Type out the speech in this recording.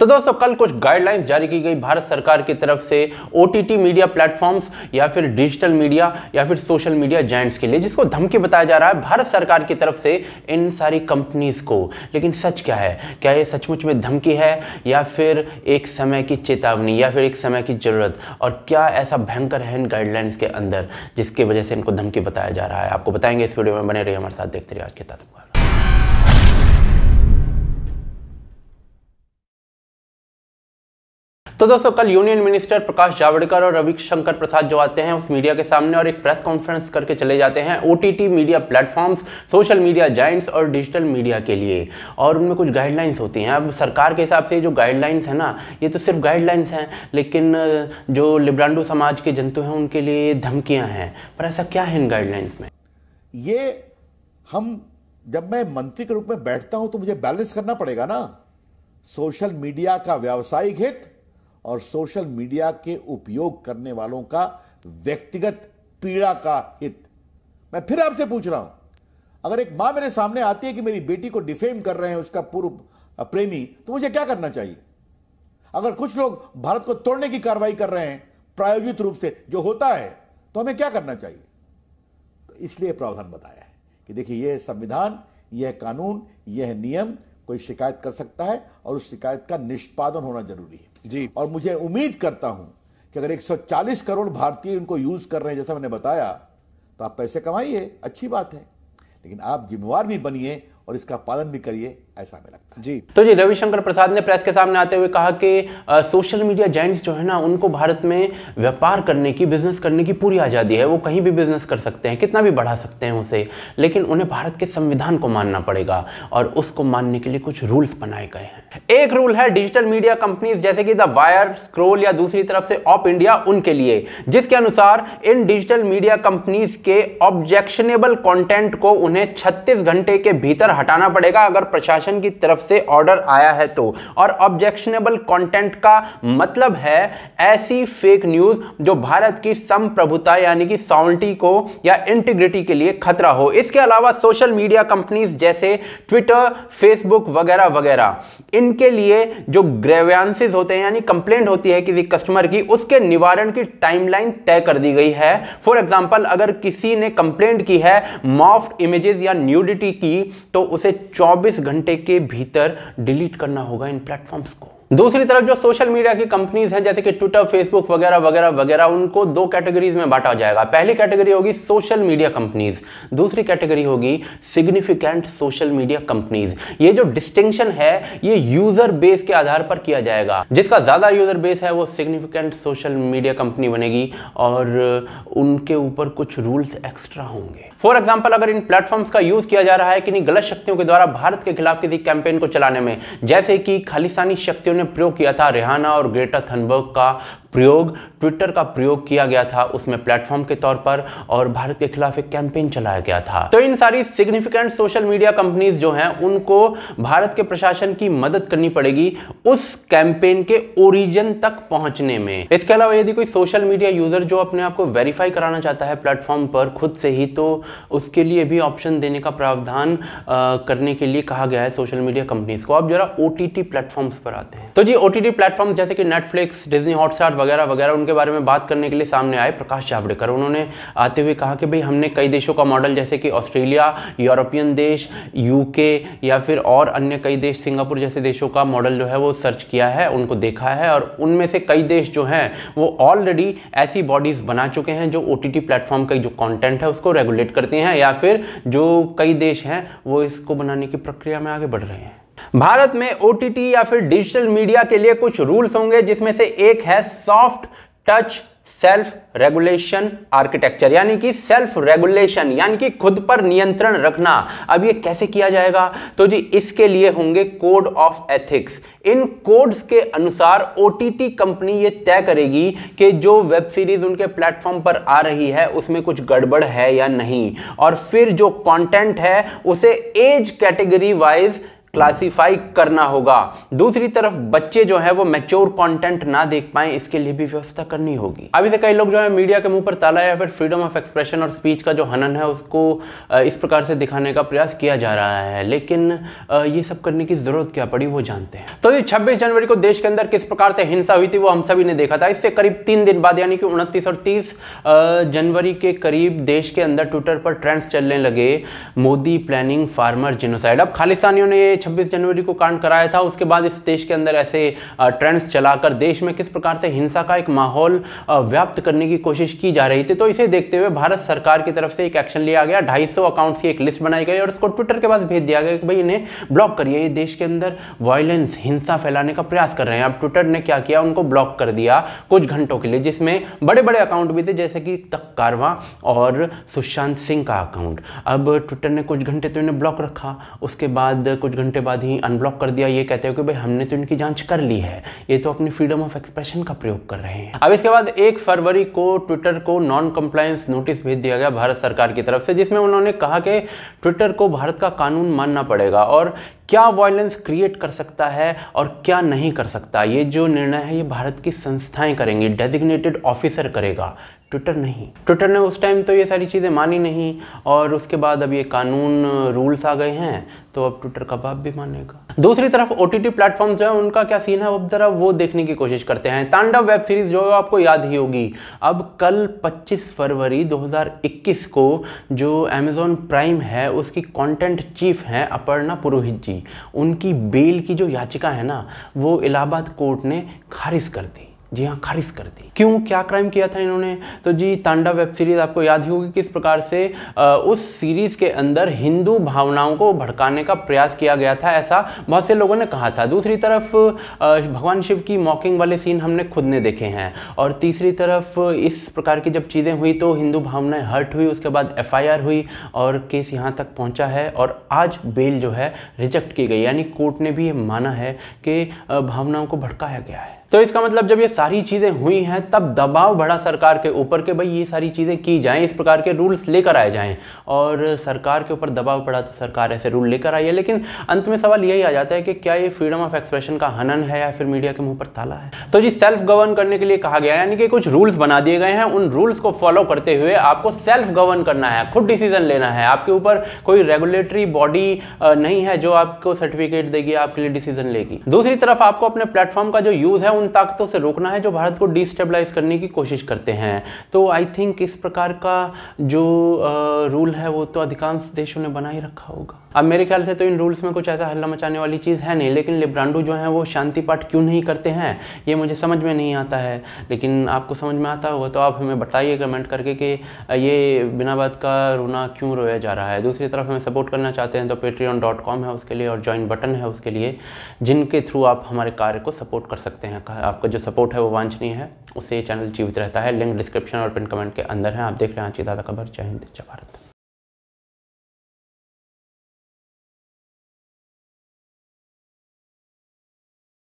तो दोस्तों कल कुछ गाइडलाइंस जारी की गई भारत सरकार की तरफ से ओ मीडिया प्लेटफॉर्म्स या फिर डिजिटल मीडिया या फिर सोशल मीडिया जैंट्स के लिए जिसको धमकी बताया जा रहा है भारत सरकार की तरफ से इन सारी कंपनीज को लेकिन सच क्या है क्या ये सचमुच में धमकी है या फिर एक समय की चेतावनी या फिर एक समय की ज़रूरत और क्या ऐसा भयंकर है इन गाइडलाइंस के अंदर जिसकी वजह से इनको धमकी बताया जा रहा है आपको बताएंगे इस वीडियो में बने रही हमारे साथ देखते रहिए आज के तत्व तो दोस्तों कल यूनियन मिनिस्टर प्रकाश जावड़ेकर और रविशंकर प्रसाद जो आते हैं उस मीडिया के सामने और एक प्रेस कॉन्फ्रेंस करके चले जाते हैं ओ media platforms social media giants और डिजिटल मीडिया के लिए और उनमें कुछ गाइडलाइंस होती हैं अब सरकार के हिसाब से जो गाइडलाइंस है ना ये तो सिर्फ गाइडलाइंस हैं लेकिन जो लिब्रांडो समाज के जंतु हैं उनके लिए धमकियाँ हैं पर ऐसा क्या है इन गाइडलाइंस में ये हम जब मैं मंत्री के रूप में बैठता हूं तो मुझे बैलेंस करना पड़ेगा ना सोशल मीडिया का व्यावसायिक हित और सोशल मीडिया के उपयोग करने वालों का व्यक्तिगत पीड़ा का हित मैं फिर आपसे पूछ रहा हूं अगर एक मां मेरे सामने आती है कि मेरी बेटी को डिफेम कर रहे हैं उसका पूर्व प्रेमी तो मुझे क्या करना चाहिए अगर कुछ लोग भारत को तोड़ने की कार्रवाई कर रहे हैं प्रायोजित रूप से जो होता है तो हमें क्या करना चाहिए तो इसलिए प्रावधान बताया है कि देखिए यह संविधान यह कानून यह नियम कोई शिकायत कर सकता है और उस शिकायत का निष्पादन होना जरूरी है जी और मुझे उम्मीद करता हूं कि अगर 140 करोड़ भारतीय इनको यूज कर रहे हैं जैसा मैंने बताया तो आप पैसे कमाइए अच्छी बात है लेकिन आप जिम्मेवार भी बनिए और इसका पालन भी करिए ऐसा हमें लगता है जी तो जी रविशंकर प्रसाद ने प्रेस के सामने आते हुए कहा कि आ, सोशल मीडिया जैंट्स जो है ना उनको भारत में व्यापार करने की बिजनेस करने की पूरी आज़ादी है वो कहीं भी बिजनेस कर सकते हैं कितना भी बढ़ा सकते हैं उसे लेकिन उन्हें भारत के संविधान को मानना पड़ेगा और उसको मानने के लिए कुछ रूल्स बनाए गए हैं एक रूल है डिजिटल मीडिया कंपनीज जैसे कि द वायर स्क्रोल या दूसरी तरफ से ऑप इंडिया उनके लिए जिसके अनुसार इन डिजिटल मीडिया कंपनीज के ऑब्जेक्शनेबल कॉन्टेंट को उन्हें छत्तीस घंटे के भीतर हटाना पड़ेगा अगर प्रशासन की तरफ से ऑर्डर आया है तो और ऑब्जेक्शनेबल कंटेंट का मतलब है ऐसी फेक न्यूज जो भारत की संप्रभुता यानी कि सॉवल्टी को या इंटीग्रिटी के लिए खतरा हो इसके अलावा सोशल मीडिया कंपनीज जैसे ट्विटर फेसबुक वगैरह वगैरह इनके लिए जो ग्रेवियांसेज होते हैं यानी कंप्लेंट होती है किसी कस्टमर की उसके निवारण की टाइमलाइन तय कर दी गई है फॉर एग्जाम्पल अगर किसी ने कंप्लेंट की है मॉफ्ट इमेजेस या न्यूडिटी की तो उसे 24 घंटे के भीतर डिलीट करना होगा इन प्लेटफॉर्म्स को दूसरी तरफ जो सोशल मीडिया की कंपनीज हैं जैसे कि ट्विटर फेसबुक वगैरह वगैरह वगैरह उनको दो कैटेगरीज में बांटा जाएगा पहली कैटेगरी होगी सोशल मीडिया कंपनीज दूसरी कैटेगरी होगी सिग्निफिकेंट सोशल मीडिया कंपनीज ये जो डिस्टिंक्शन है ये यूजर बेस के आधार पर किया जाएगा जिसका ज्यादा यूजर बेस है वो सिग्निफिकेंट सोशल मीडिया कंपनी बनेगी और उनके ऊपर कुछ रूल्स एक्स्ट्रा होंगे फॉर एग्जाम्पल अगर इन प्लेटफॉर्म्स का यूज किया जा रहा है कि गलत शक्तियों के द्वारा भारत के खिलाफ किसी कैंपेन को चलाने में जैसे कि खालिस्तानी शक्तियों ने प्रयोग किया था रेहाना और ग्रेटा थनबर्ग का प्रयोग ट्विटर का प्रयोग किया गया था उसमें प्लेटफॉर्म के तौर पर और भारत के खिलाफ एक कैंपेन चलाया गया था तो इन सारी सिग्निफिकेंट सोशल मीडिया कंपनीज जो हैं उनको भारत के प्रशासन की मदद करनी पड़ेगी उस कैंपेन के ओरिजिन तक पहुंचने में इसके अलावा यदि कोई सोशल मीडिया यूजर जो अपने आप को वेरीफाई कराना चाहता है प्लेटफॉर्म पर खुद से ही तो उसके लिए भी ऑप्शन देने का प्रावधान आ, करने के लिए कहा गया है सोशल मीडिया कंपनीज को अब जरा ओ टी प्लेटफॉर्म्स पर आते हैं तो जी ओ टी प्लेटफॉर्म जैसे कि नेटफ्लिक्स डिजनी हॉटस्टार वगैरह वगैरह उनके बारे में बात करने के लिए सामने आए प्रकाश जावड़ेकर उन्होंने आते हुए कहा कि भाई हमने कई देशों का मॉडल जैसे कि ऑस्ट्रेलिया यूरोपियन देश यूके या फिर और अन्य कई देश सिंगापुर जैसे देशों का मॉडल जो है वो सर्च किया है उनको देखा है और उनमें से कई देश जो हैं वो ऑलरेडी ऐसी बॉडीज़ बना चुके हैं जो ओ टी प्लेटफॉर्म का जो कॉन्टेंट है उसको रेगुलेट करते हैं या फिर जो कई देश हैं वो इसको बनाने की प्रक्रिया में आगे बढ़ रहे हैं भारत में ओ या फिर डिजिटल मीडिया के लिए कुछ रूल्स होंगे जिसमें से एक है soft touch self regulation architecture यानी कि सेल्फ रेगुलेशन यानी कि खुद पर नियंत्रण रखना अब ये कैसे किया जाएगा तो जी इसके लिए होंगे कोड ऑफ एथिक्स इन कोड्स के अनुसार ओ कंपनी ये तय करेगी कि जो वेब सीरीज उनके प्लेटफॉर्म पर आ रही है उसमें कुछ गड़बड़ है या नहीं और फिर जो कंटेंट है उसे एज कैटेगरी वाइज क्लासीफाई करना होगा दूसरी तरफ बच्चे जो है वो मेच्योर कंटेंट ना देख पाए इसके लिए भी व्यवस्था करनी होगी अभी से कई लोग जो है मीडिया के मुंह पर ताला या फिर फ्रीडम ऑफ एक्सप्रेशन और स्पीच का जो हनन है उसको इस प्रकार से दिखाने का प्रयास किया जा रहा है लेकिन ये सब करने की जरूरत क्या पड़ी वो जानते हैं तो ये छब्बीस जनवरी को देश के अंदर किस प्रकार से हिंसा हुई थी वो हम सभी ने देखा था इससे करीब तीन दिन बाद यानी कि उनतीस और तीस जनवरी के करीब देश के अंदर ट्विटर पर ट्रेंड्स चलने लगे मोदी प्लानिंग फार्मर जिनोसाइड अब खालिस्तानियों ने ये 26 जनवरी को कांड कराया था उसके बाद इस देश के अंदर ऐसे ट्रेंड्स चलाकर देश में किस प्रकार से हिंसा का एक माहौल व्याप्त करने की कोशिश की जा रही थी तो इसे देखते हुए भारत सरकार की तरफ से एक एक्शन लिया गया ढाई अकाउंट्स की एक लिस्ट बनाई गई और उसको ट्विटर के पास भेज दिया गया कि भाई इन्हें ब्लॉक करिए ये देश के अंदर वायलेंस हिंसा फैलाने का प्रयास कर रहे हैं अब ट्विटर ने क्या किया उनको ब्लॉक कर दिया कुछ घंटों के लिए जिसमें बड़े बड़े अकाउंट भी थे जैसे कि तक कारवा और सुशांत सिंह का अकाउंट अब ट्विटर ने कुछ घंटे तो इन्हें ब्लॉक रखा उसके बाद कुछ घंटे घंटे बाद ही अनब्लॉक कर दिया ये कहते हो कि भाई हमने तो इनकी जांच कर ली है ये तो अपनी फ्रीडम ऑफ एक्सप्रेशन का प्रयोग कर रहे हैं अब इसके बाद एक फरवरी को ट्विटर को नॉन कंप्लायंस नोटिस भेज दिया गया भारत सरकार की तरफ से जिसमें उन्होंने कहा कि ट्विटर को भारत का कानून मानना पड़ेगा और क्या वायलेंस क्रिएट कर सकता है और क्या नहीं कर सकता ये जो निर्णय है ये भारत की संस्थाएं करेंगी डेजिग्नेटेड ऑफिसर करेगा ट्विटर नहीं ट्विटर ने उस टाइम तो ये सारी चीज़ें मानी नहीं और उसके बाद अब ये कानून रूल्स आ गए हैं तो अब ट्विटर का बाप भी मानेगा दूसरी तरफ ओ टी प्लेटफॉर्म जो है उनका क्या सीन है अब जरा वो देखने की कोशिश करते हैं तांडव वेब सीरीज़ जो आपको याद ही होगी अब कल 25 फरवरी 2021 को जो अमेजोन प्राइम है उसकी कॉन्टेंट चीफ है अपर्णा पुरोहित जी उनकी बेल की जो याचिका है ना वो इलाहाबाद कोर्ट ने खारिज कर दी जी हाँ खारिज कर दी क्यों क्या क्राइम किया था इन्होंने तो जी तांडा वेब सीरीज़ आपको याद ही होगी किस प्रकार से आ, उस सीरीज़ के अंदर हिंदू भावनाओं को भड़काने का प्रयास किया गया था ऐसा बहुत से लोगों ने कहा था दूसरी तरफ भगवान शिव की मॉकिंग वाले सीन हमने खुद ने देखे हैं और तीसरी तरफ इस प्रकार की जब चीज़ें हुई तो हिंदू भावनाएँ हर्ट हुई उसके बाद एफ हुई और केस यहाँ तक पहुँचा है और आज बेल जो है रिजेक्ट की गई यानी कोर्ट ने भी ये माना है कि भावनाओं को भड़काया गया है तो इसका मतलब जब ये सारी चीज़ें हुई हैं तब दबाव बढ़ा सरकार के ऊपर के भाई ये सारी चीज़ें की जाएं इस प्रकार के रूल्स लेकर आए जाएं और सरकार के ऊपर दबाव पड़ा तो सरकार ऐसे रूल लेकर आई है लेकिन अंत में सवाल यही आ जाता है कि क्या ये फ्रीडम ऑफ एक्सप्रेशन का हनन है या फिर मीडिया के मुंह पर ताला है तो जी सेल्फ गवर्न करने के लिए कहा गया यानी कि कुछ रूल्स बना दिए गए हैं उन रूल्स को फॉलो करते हुए आपको सेल्फ गवर्न करना है खुद डिसीजन लेना है आपके ऊपर कोई रेगुलेटरी बॉडी नहीं है जो आपको सर्टिफिकेट देगी आपके लिए डिसीजन लेगी दूसरी तरफ आपको अपने प्लेटफॉर्म का जो यूज़ है उन ताकतों से रोकना है जो भारत को डिस्टेबलाइज करने की कोशिश करते हैं तो आई थिंक इस प्रकार का जो रूल है वो तो अधिकांश देशों ने बना ही रखा होगा अब मेरे ख्याल से तो इन रूल्स में कुछ ऐसा हल्ला मचाने वाली चीज़ है नहीं लेकिन लिब्रांडो जो है वो शांति पाठ क्यों नहीं करते हैं ये मुझे समझ में नहीं आता है लेकिन आपको समझ में आता होगा तो आप हमें बताइए कमेंट करके कि ये बिना बात का रोना क्यों रोया जा रहा है दूसरी तरफ हमें सपोर्ट करना चाहते हैं तो पेट्रियन है उसके लिए और ज्वाइन बटन है उसके लिए जिनके थ्रू आप हमारे कार्य को सपोर्ट कर सकते हैं आपका आपका जो सपोर्ट है वो वांछनीय है उससे ये चैनल जीवित रहता है लिंक डिस्क्रिप्शन और पिन कमेंट के अंदर है आप देख रहे हैं आज दादा खबर जय हिंद जय भारत